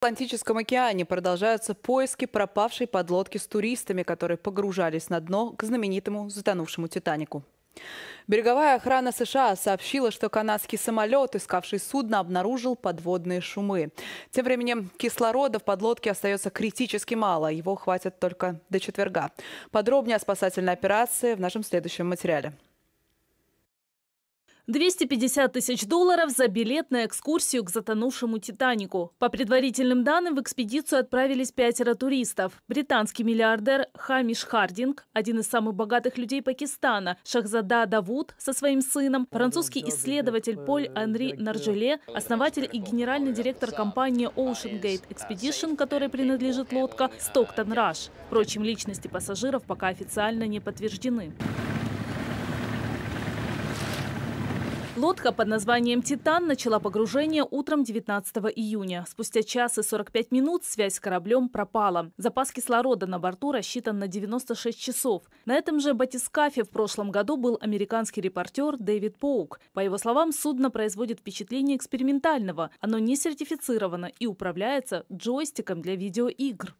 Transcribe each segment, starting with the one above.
В Атлантическом океане продолжаются поиски пропавшей подлодки с туристами, которые погружались на дно к знаменитому затонувшему «Титанику». Береговая охрана США сообщила, что канадский самолет, искавший судно, обнаружил подводные шумы. Тем временем кислорода в подлодке остается критически мало. Его хватит только до четверга. Подробнее о спасательной операции в нашем следующем материале. 250 тысяч долларов за билет на экскурсию к затонувшему «Титанику». По предварительным данным, в экспедицию отправились пятеро туристов. Британский миллиардер Хамиш Хардинг, один из самых богатых людей Пакистана, Шахзада Давуд со своим сыном, французский исследователь Поль Анри Наржеле, основатель и генеральный директор компании Ocean Gate Expedition, которой принадлежит лодка «Стоктон Раш». Впрочем, личности пассажиров пока официально не подтверждены. Лодка под названием «Титан» начала погружение утром 19 июня. Спустя час и 45 минут связь с кораблем пропала. Запас кислорода на борту рассчитан на 96 часов. На этом же батискафе в прошлом году был американский репортер Дэвид Поук. По его словам, судно производит впечатление экспериментального. Оно не сертифицировано и управляется джойстиком для видеоигр.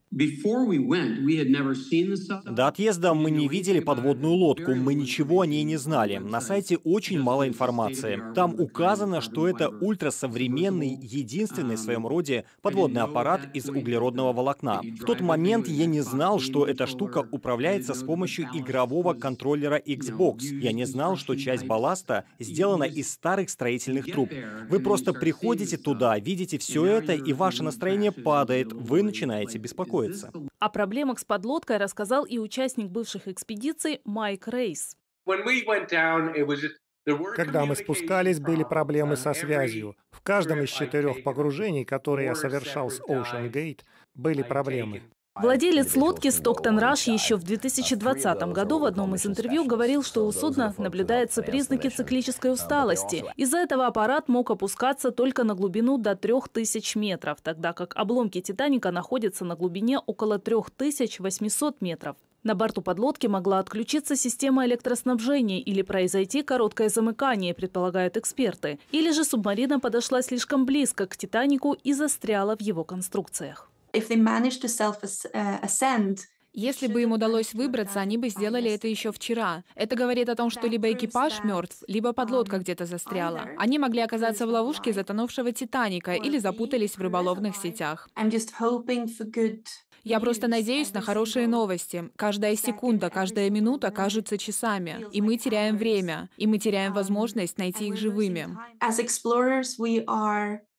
До отъезда мы не видели подводную лодку, мы ничего о ней не знали. На сайте очень мало информации презентации. Там указано, что это ультрасовременный, единственный в своем роде подводный аппарат из углеродного волокна. В тот момент я не знал, что эта штука управляется с помощью игрового контроллера Xbox. Я не знал, что часть балласта сделана из старых строительных труб. Вы просто приходите туда, видите все это, и ваше настроение падает, вы начинаете беспокоиться. О проблемах с подлодкой рассказал и участник бывших экспедиций Майк Рейс. when we went down, it was just когда мы спускались, были проблемы со связью. В каждом из четырех погружений, которые я совершал с Ocean Gate, были проблемы. Владелец лодки Стоктон Раш еще в 2020 году в одном из интервью говорил, что у судна наблюдаются признаки циклической усталости. Из-за этого аппарат мог опускаться только на глубину до 3000 метров, тогда как обломки «Титаника» находятся на глубине около 3800 метров. На борту подлодки могла отключиться система электроснабжения или произойти короткое замыкание, предполагают эксперты. Или же субмарина подошла слишком близко к «Титанику» и застряла в его конструкциях. Если бы им удалось выбраться, они бы сделали это еще вчера. Это говорит о том, что либо экипаж мертв, либо подлодка где-то застряла. Они могли оказаться в ловушке затонувшего Титаника или запутались в рыболовных сетях. Я просто надеюсь на хорошие новости. Каждая секунда, каждая минута кажутся часами, и мы теряем время, и мы теряем возможность найти их живыми.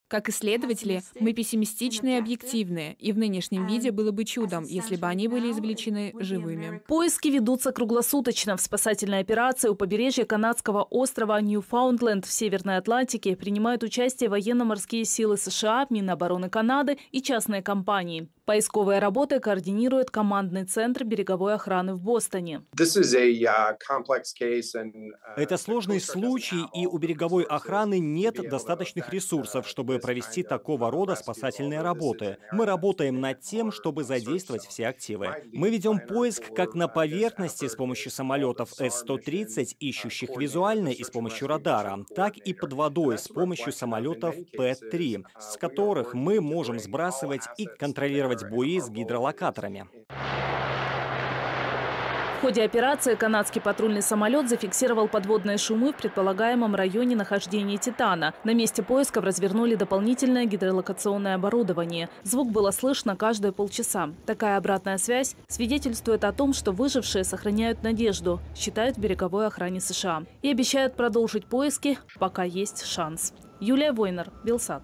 Как исследователи, мы пессимистичны и объективны, и в нынешнем виде было бы чудом, если бы они были извлечены живыми. Поиски ведутся круглосуточно. В спасательной операции у побережья канадского острова Ньюфаундленд в Северной Атлантике принимают участие военно-морские силы США, Минобороны Канады и частные компании. Поисковые работы координирует командный центр береговой охраны в Бостоне. Uh, uh, Это сложный случай, и у береговой охраны нет достаточных ресурсов, uh, чтобы провести такого рода спасательные работы. Мы работаем над тем, чтобы задействовать все активы. Мы ведем поиск как на поверхности с помощью самолетов С-130, ищущих визуально и с помощью радара, так и под водой с помощью самолетов П-3, с которых мы можем сбрасывать и контролировать фиксировать буи с гидролокаторами. В ходе операции канадский патрульный самолет зафиксировал подводные шумы в предполагаемом районе нахождения «Титана». На месте поисков развернули дополнительное гидролокационное оборудование. Звук было слышно каждые полчаса. Такая обратная связь свидетельствует о том, что выжившие сохраняют надежду, считают в береговой охране США. И обещают продолжить поиски, пока есть шанс. Юлия Войнер, Белсат.